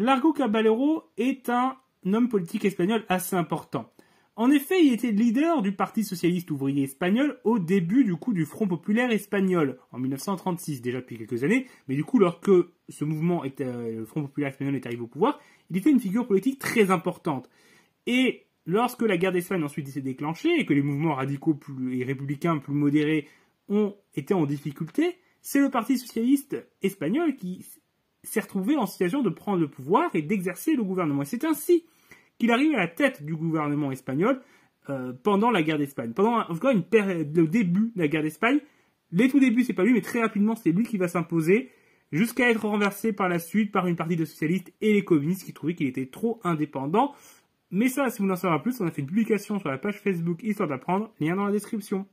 Largo Caballero est un homme politique espagnol assez important. En effet, il était leader du Parti socialiste ouvrier espagnol au début du coup du Front populaire espagnol, en 1936 déjà depuis quelques années, mais du coup lorsque ce mouvement, euh, le Front populaire espagnol est arrivé au pouvoir, il était une figure politique très importante. Et lorsque la guerre d'Espagne ensuite s'est déclenchée et que les mouvements radicaux plus, et républicains plus modérés ont été en difficulté, c'est le Parti socialiste espagnol qui s'est retrouvé en situation de prendre le pouvoir et d'exercer le gouvernement. Et c'est ainsi qu'il arrive à la tête du gouvernement espagnol euh, pendant la guerre d'Espagne. Pendant en tout cas une période, le début de la guerre d'Espagne, les tout débuts c'est pas lui, mais très rapidement c'est lui qui va s'imposer jusqu'à être renversé par la suite par une partie de socialistes et les communistes qui trouvaient qu'il était trop indépendant. Mais ça, si vous n'en savez pas plus, on a fait une publication sur la page Facebook Histoire d'apprendre, lien dans la description.